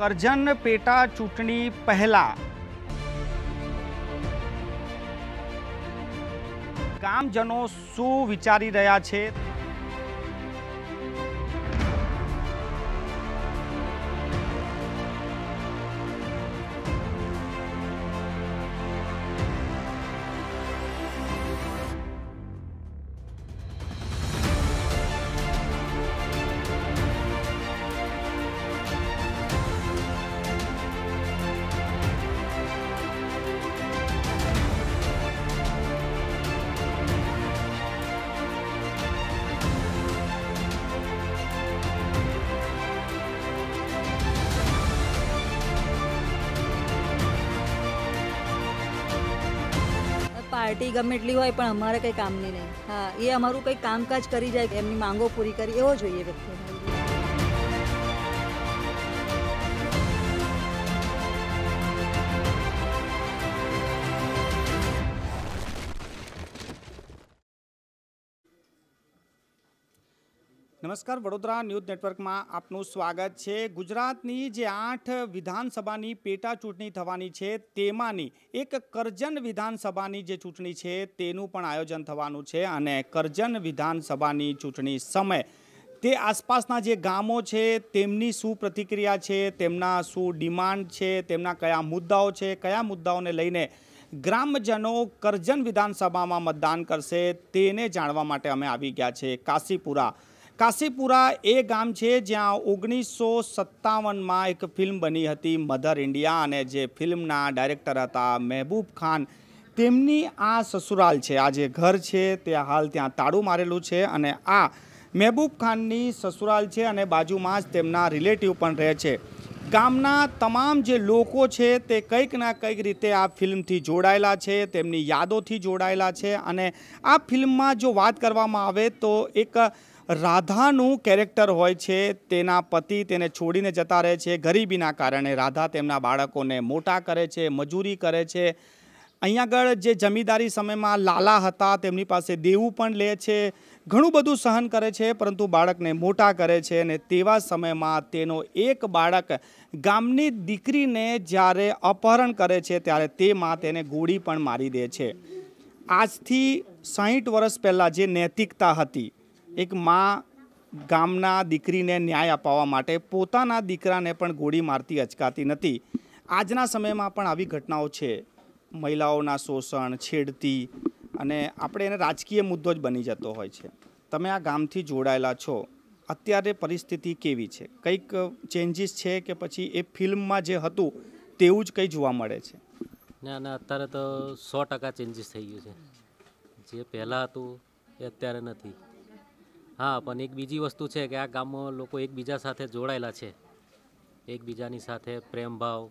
કરજન પેટા ચૂંટણી પહેલા ગામજનો શું વિચારી રહ્યા છે પાર્ટી ગમે એટલી હોય પણ અમારે કંઈ કામની નહીં હા એ અમારું કંઈ કામકાજ કરી જાય એમની માંગો પૂરી કરી એવો જોઈએ વ્યક્તિ નમસ્કાર વડોદરા ન્યૂઝ નેટવર્કમાં આપનું સ્વાગત છે ગુજરાતની જે આઠ વિધાનસભાની પેટા ચૂંટણી થવાની છે તેમાંની એક કરજન વિધાનસભાની જે ચૂંટણી છે તેનું પણ આયોજન થવાનું છે અને કરજન વિધાનસભાની ચૂંટણી સમય તે આસપાસના જે ગામો છે તેમની શું પ્રતિક્રિયા છે તેમના શું ડિમાન્ડ છે તેમના કયા મુદ્દાઓ છે કયા મુદ્દાઓને લઈને ગ્રામજનો કરજન વિધાનસભામાં મતદાન કરશે તેને જાણવા માટે અમે આવી ગયા છે કાશીપુરા કાશીપુરા એ ગામ છે જ્યાં ઓગણીસો સત્તાવનમાં એક ફિલ્મ બની હતી મધર ઇન્ડિયા અને જે ફિલ્મના ડાયરેક્ટર હતા મહેબૂબ ખાન તેમની આ સસુરાલ છે આ જે ઘર છે તે હાલ ત્યાં તાળું મારેલું છે અને આ મહેબૂબ ખાનની સસુરાલ છે અને બાજુમાં જ તેમના રિલેટિવ પણ રહે છે ગામના તમામ જે લોકો છે તે કંઈક ના કંઈક રીતે આ ફિલ્મથી જોડાયેલા છે તેમની યાદોથી જોડાયેલા છે અને આ ફિલ્મમાં જો વાત કરવામાં આવે તો એક રાધાનું કેરેક્ટર હોય છે તેના પતિ તેને છોડીને જતા રહે છે ગરીબીના કારણે રાધા તેમના બાળકોને મોટા કરે છે મજૂરી કરે છે અહીંયા આગળ જે જમીદારી સમયમાં લાલા હતા તેમની પાસે દેવું પણ લે છે ઘણું બધું સહન કરે છે પરંતુ બાળકને મોટા કરે છે અને તેવા સમયમાં તેનો એક બાળક ગામની દીકરીને જ્યારે અપહરણ કરે છે ત્યારે તે માં તેને ગોળી પણ મારી દે છે આજથી સાહીઠ વર્ષ પહેલાં જે નૈતિકતા હતી એક મા ગામના દીકરીને ન્યાય અપાવવા માટે પોતાના દીકરાને પણ ગોળી મારતી અચકાતી નથી આજના સમયમાં પણ આવી ઘટનાઓ છે મહિલાઓના શોષણ છેડતી અને આપણે એને રાજકીય મુદ્દો જ બની જતો હોય છે તમે આ ગામથી જોડાયેલા છો અત્યારે પરિસ્થિતિ કેવી છે કંઈક ચેન્જીસ છે કે પછી એ ફિલ્મમાં જે હતું તેવું જ કંઈ જોવા મળે છે ના ના અત્યારે તો સો ટકા ચેન્જીસ થઈ ગયું છે જે પહેલાં હતું એ અત્યારે નથી હા પણ એક બીજી વસ્તુ છે કે આ ગામમાં લોકો એકબીજા સાથે જોડાયેલા છે એકબીજાની સાથે પ્રેમભાવ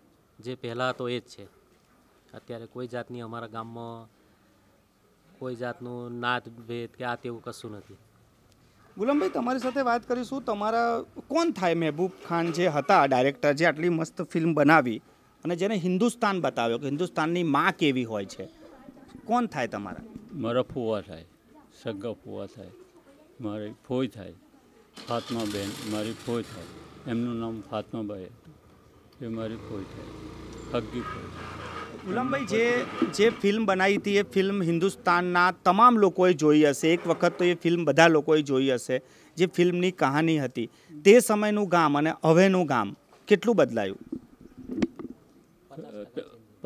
જે પહેલાં હતો એ જ છે અત્યારે કોઈ જાતની અમારા ગામમાં કોઈ જાતનું નાત ભેદ કે આ તેવું કશું નથી ગુલામભાઈ તમારી સાથે વાત કરીશું તમારા કોણ થાય મહેબૂબ ખાન જે હતા ડાયરેક્ટર જે આટલી મસ્ત ફિલ્મ બનાવી અને જેને હિન્દુસ્તાન બતાવ્યો કે હિન્દુસ્તાનની માં કેવી હોય છે કોણ થાય તમારા મારા ફુવા થાય સગા ફુવા થાય મારી ફોઈ થાય ફાતમાબેન મારી ફોઈ થાય એમનું નામ ફાતમાબાઈ હતું એ મારી ફોઈ થાય હગ્ગી ફોઈ ગુલામભાઈ જે જે ફિલ્મ બનાવી હતી એ ફિલ્મ હિન્દુસ્તાનના તમામ લોકોએ જોઈ હશે એક વખત તો એ ફિલ્મ બધા લોકોએ જોઈ હશે જે ફિલ્મની કહાની હતી તે સમયનું ગામ અને હવેનું ગામ કેટલું બદલાયું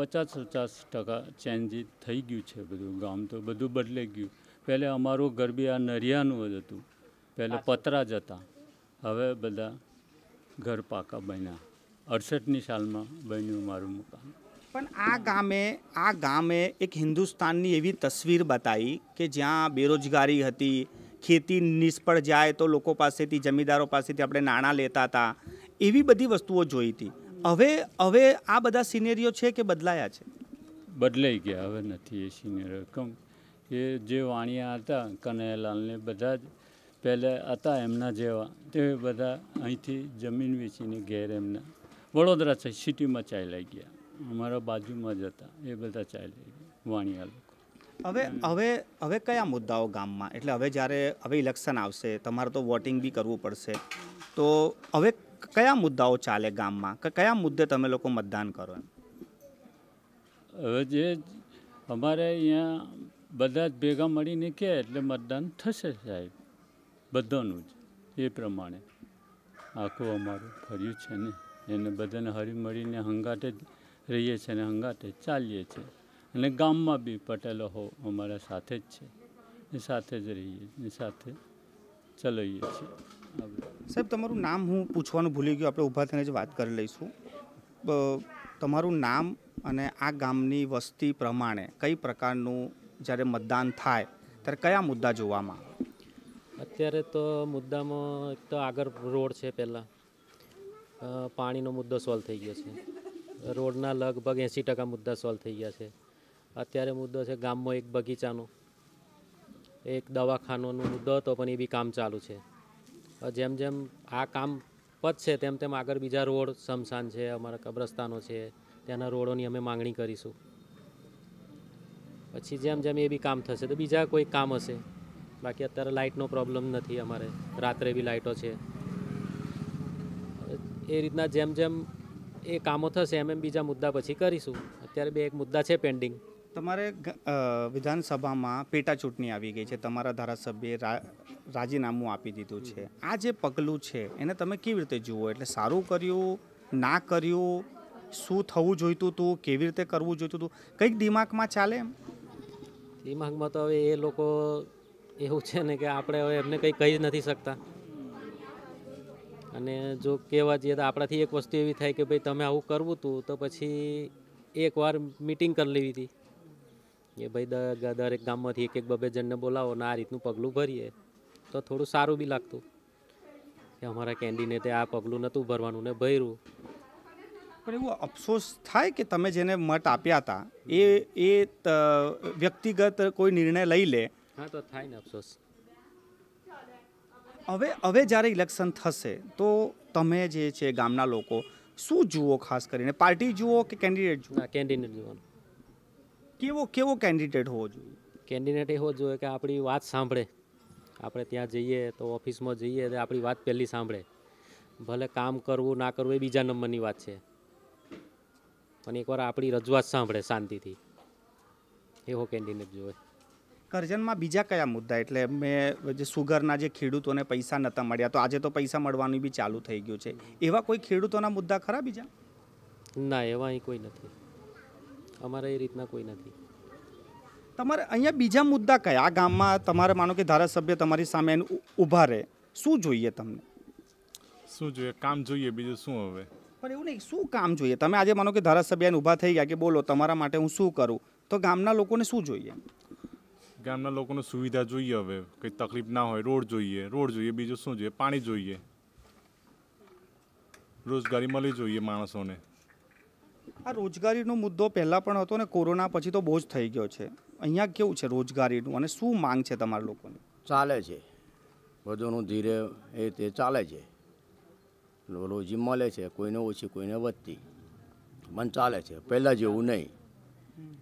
પચાસ પચાસ ટકા ચેન્જ થઈ ગયું છે બધું ગામ તો બધું બદલાઈ ગયું પહેલે અમારું ગરબી આ નરિયાનું જ હતું પહેલે પતરા જ હતા હવે બધા ઘર પાકા બન્યા અડસઠની સાલમાં બન્યું મારું મકાન પણ આ ગામે આ ગામે એક હિન્દુસ્તાનની એવી તસવીર બતાવી કે જ્યાં બેરોજગારી હતી ખેતી નિષ્ફળ જાય તો લોકો પાસેથી જમીદારો પાસેથી આપણે નાણાં લેતા હતા એવી બધી વસ્તુઓ જોઈ હતી હવે હવે આ બધા સિનેરીઓ છે કે બદલાયા છે બદલાઈ ગયા હવે નથી એ સિનેરીઓ કમ કે જે વાણિયા હતા કનૈયાલાલ ને બધા જ પહેલા હતા એમના જેવા તે બધા અહીંથી જમીન વેચીને ગેરે એમના વડોદરા છે સિટી માં ચાલે ગયા અમારા बाजू માં જ હતા એ બધા ચાલે વાણિયાલ હવે હવે હવે કયા મુદ્દાઓ ગામ માં એટલે હવે જારે હવે ઇલેક્શન આવશે તમારે તો વોટિંગ ભી કરવું પડશે તો હવે કયા મુદ્દાઓ ચાલે ગામ માં કે કયા મુદ્દે તમે લોકો મતદાન કરો હવે જે અમારે અહીંયા બધા જ ભેગા મળીને કહે એટલે મતદાન થશે સાહેબ બધાનું જ એ પ્રમાણે આખું અમારું ફર્યું છે ને એને બધાને હળી મળીને હંગાટે જ રહીએ છીએ અને હંગાટે ચાલીએ છીએ અને ગામમાં બી પટેલો હો અમારા સાથે જ છે એ સાથે જ રહીએ એ સાથે ચલાવીએ છીએ સાહેબ તમારું નામ હું પૂછવાનું ભૂલી ગયો આપણે ઊભા થઈને જ વાત કરી લઈશું તમારું નામ અને આ ગામની વસ્તી પ્રમાણે કઈ પ્રકારનું જ્યારે મતદાન થાય ત્યારે કયા મુદ્દા જોવામાં અત્યારે તો મુદ્દામાં એક તો આગળ રોડ છે પહેલાં પાણીનો મુદ્દો સોલ્વ થઈ ગયો છે રોડના લગભગ એંસી ટકા મુદ્દા સોલ્વ થઈ ગયા છે અત્યારે મુદ્દો છે ગામમાં એક બગીચાનો એક દવાખાનોનો મુદ્દો હતો પણ એ બી કામ ચાલુ છે જેમ જેમ આ કામ પતશે તેમ તેમ આગળ બીજા રોડ સમસાન છે અમારા કબ્રસ્તાનો છે તેના રોડોની અમે માગણી કરીશું પછી જેમ જેમ એ બી કામ થશે તો બીજા કોઈ કામ હશે બાકી અત્યારે લાઇટનો પ્રોબ્લેમ નથી અમારે રાત્રે બી લાઇટો છે એ રીતના જેમ જેમ એ કામો થશે એમ એમ બીજા મુદ્દા પછી કરીશું અત્યારે બે એક મુદ્દા છે પેન્ડિંગ તમારે વિધાનસભામાં પેટા ચૂંટણી આવી ગઈ છે તમારા ધારાસભ્યે રાજીનામું આપી દીધું છે આ જે પગલું છે એને તમે કેવી રીતે જુઓ એટલે સારું કર્યું ના કર્યું શું થવું જોઈતું હતું કેવી રીતે કરવું જોઈતું હતું કંઈક દિમાગમાં ચાલે એમ દિમાગમાં તો હવે એ લોકો એવું છે ને કે આપણે હવે એમને કંઈ કહી નથી શકતા અને જો કહેવા જઈએ તો આપણાથી એક વસ્તુ એવી થાય કે ભાઈ તમે આવું કરવું હતું તો પછી એકવાર મિટિંગ કરી લેવી હતી કે ભાઈ દરેક ગામમાંથી એક એક બબે જણને બોલાવો ને આ રીતનું પગલું ભરીએ તો થોડું સારું બી લાગતું કે અમારા કેન્ડિડેટે આ પગલું નહોતું ભરવાનું ને ભર્યું પણ એવું અફસોસ થાય કે તમે જેને મત આપ્યા હતા એ એ વ્યક્તિગત કોઈ નિર્ણય લઈ લે હા તો થાય ને અફસોસ હવે હવે જ્યારે ઇલેક્શન થશે તો તમે જે છે ગામના લોકો શું જુઓ ખાસ કરીને પાર્ટી જુઓ કે કેન્ડિડેટ જુઓ કેન્ડિડેટ જોવાનું કેવો કેવો કેન્ડિડેટ હોવો જોઈએ કેન્ડિડેટ હોવો જોઈએ કે આપણી વાત સાંભળે આપણે ત્યાં જઈએ તો ઓફિસમાં જઈએ તો આપણી વાત પહેલી સાંભળે ભલે કામ કરવું ના કરવું એ બીજા નંબરની વાત છે અને એકવાર આપણી રજૂઆત સાંભળે શાંતિથી એવો કેન્ડિડેટ જોઈએ કરજણમાં બીજા કયા મુદ્દા એટલે મેં જે સુગરના જે ખેડૂતોને પૈસા નહોતા મળ્યા તો આજે તો પૈસા મળવાનું બી ચાલુ થઈ ગયું છે એવા કોઈ ખેડૂતોના મુદ્દા ખરા બીજા ના એવા અહીં કોઈ નથી અમારે એ રીતના કોઈ નથી તમારે અહીંયા બીજા મુદ્દા કયા આ ગામમાં તમારે માનો કે ધારાસભ્ય તમારી સામે ઊભા રહે શું જોઈએ તમને શું જોઈએ કામ જોઈએ બીજું શું હવે પણ એવું નહીં શું કામ જોઈએ તમે આજે માનો કે ધારાસભ્યને ઊભા થઈ ગયા કે બોલો તમારા માટે હું શું કરું તો ગામના લોકોને શું જોઈએ ગામના લોકોને સુવિધા જોઈએ હવે કંઈ તકલીફ ના હોય રોડ જોઈએ રોડ જોઈએ બીજું શું જોઈએ પાણી જોઈએ રોજગારી મળી જોઈએ માણસોને આ રોજગારીનો મુદ્દો પહેલાં પણ હતો ને કોરોના પછી તો બહુ જ થઈ ગયો છે અહીંયા કેવું છે રોજગારીનું અને શું માંગ છે તમારા લોકોને ચાલે છે બધુંનું ધીરે એ તે ચાલે છે રોજી મળે છે કોઈને ઓછી કોઈને વધતી મન ચાલે છે પહેલાં જેવું નહીં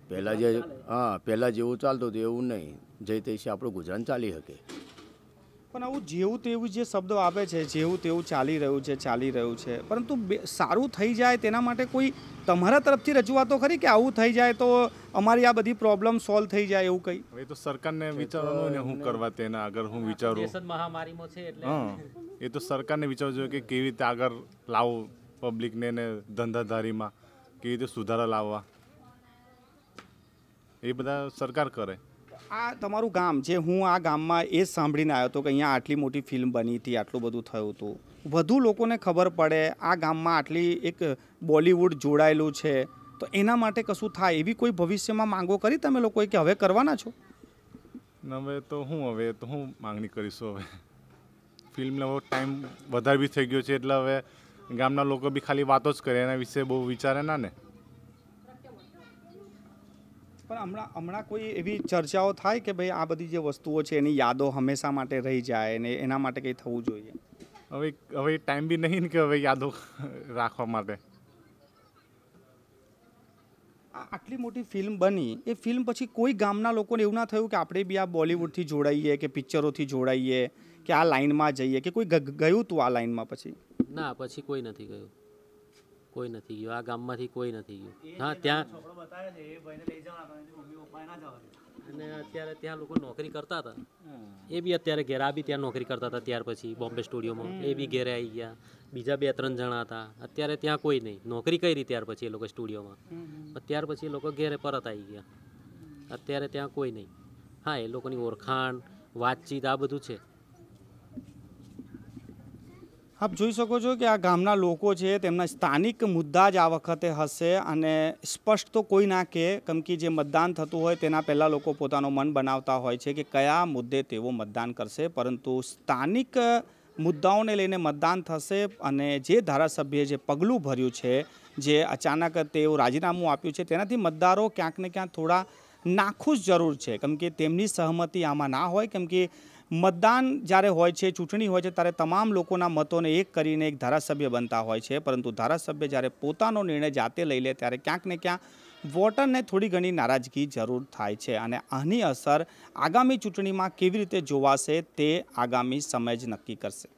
પહેલાં જે હા પહેલાં જેવું ચાલતું હતું એવું નહીં જે તે છે આપણું ગુજરાન ચાલી શકે પણ આવું જેવું તેવું જે શબ્દો આવે છે જેવું તેવું ચાલી રહ્યું છે ચાલી રહ્યું છે પરંતુ સારું થઈ જાય તેના માટે કોઈ તમારા તરફથી રજૂઆતો ખરી કે આવું થઈ જાય તો અમારી આ બધી પ્રોબ્લેમ સોલ્વ થઈ જાય એવું કંઈ હવે તો સરકારને વિચારવાનું ને હું કરવા તેના આગળ હું વિચારું મહામારીમાં છે એટલે એ તો સરકારને વિચારવું જોઈએ કે કેવી રીતે આગળ લાવવું પબ્લિકને ને ધંધાધારીમાં કેવી રીતે સુધારા લાવવા એ બધા સરકાર કરે આ તમારું ગામ જે હું આ ગામમાં એ સાંભળીને આવ્યો હતો કે અહીંયા આટલી મોટી ફિલ્મ બની હતી આટલું બધું થયું હતું વધુ લોકોને ખબર પડે આ ગામમાં આટલી એક બોલિવૂડ જોડાયેલું છે તો એના માટે કશું થાય એવી કોઈ ભવિષ્યમાં માંગો કરી તમે લોકોએ કે હવે કરવાના છો હવે તો હું હવે તો હું માંગણી કરીશું હવે ફિલ્મનો ટાઈમ વધારે બી થઈ ગયો છે એટલે હવે ગામના લોકો બી ખાલી વાતો જ કરે એના વિશે બહુ વિચારે ના ને પણ હમણાં હમણાં કોઈ એવી ચર્ચાઓ થાય કે ભાઈ આ બધી જે વસ્તુઓ છે એની યાદો હંમેશા માટે રહી જાય અને એના માટે કંઈ થવું જોઈએ હવે હવે ટાઈમ બી નહીં ને કે હવે યાદો રાખવા માટે આટલી મોટી ફિલ્મ બની એ ફિલ્મ પછી કોઈ ગામના લોકોને એવું ના થયું કે આપણે બી આ બોલિવૂડથી જોડાઈએ કે પિક્ચરોથી જોડાઈએ કે આ લાઇનમાં જઈએ કે કોઈ ગયું તું આ લાઇનમાં પછી ના પછી કોઈ નથી ગયું કોઈ નથી ગયું આ ગામમાંથી કોઈ નથી ગયું હા ત્યાં અને અત્યારે ત્યાં લોકો નોકરી કરતા હતા એ બી અત્યારે ઘેર આ બી ત્યાં નોકરી કરતા હતા ત્યાર પછી બોમ્બે સ્ટુડિયોમાં એ બી ઘેરે આવી ગયા બીજા બે ત્રણ જણા હતા અત્યારે ત્યાં કોઈ નહીં નોકરી કરી ત્યાર પછી એ લોકો સ્ટુડિયોમાં ત્યાર પછી એ લોકો ઘેરે પરત આવી ગયા અત્યારે ત્યાં કોઈ નહીં હા એ લોકોની ઓળખાણ વાતચીત આ બધું છે આપ જોઈ શકો છો કે આ ગામના લોકો છે તેમના સ્થાનિક મુદ્દા જ આ વખતે હશે અને સ્પષ્ટ તો કોઈ ના કહે કેમ કે જે મતદાન થતું હોય તેના પહેલાં લોકો પોતાનો મન બનાવતા હોય છે કે કયા મુદ્દે તેઓ મતદાન કરશે પરંતુ સ્થાનિક મુદ્દાઓને લઈને મતદાન થશે અને જે ધારાસભ્યએ જે પગલું ભર્યું છે જે અચાનક તેઓ રાજીનામું આપ્યું છે તેનાથી મતદારો ક્યાંક ને ક્યાંક થોડા નાખુશ જરૂર છે કેમ કે તેમની સહમતિ આમાં ના હોય કેમ કે મતદાન જ્યારે હોય છે ચૂંટણી હોય છે ત્યારે તમામ લોકોના મતોને એક કરીને એક ધારાસભ્ય બનતા હોય છે પરંતુ ધારાસભ્ય જ્યારે પોતાનો નિર્ણય જાતે લઈ લે ત્યારે ક્યાંક ને ક્યાં વોટરને થોડી ઘણી નારાજગી જરૂર થાય છે અને આની અસર આગામી ચૂંટણીમાં કેવી રીતે જોવાશે તે આગામી સમય જ નક્કી કરશે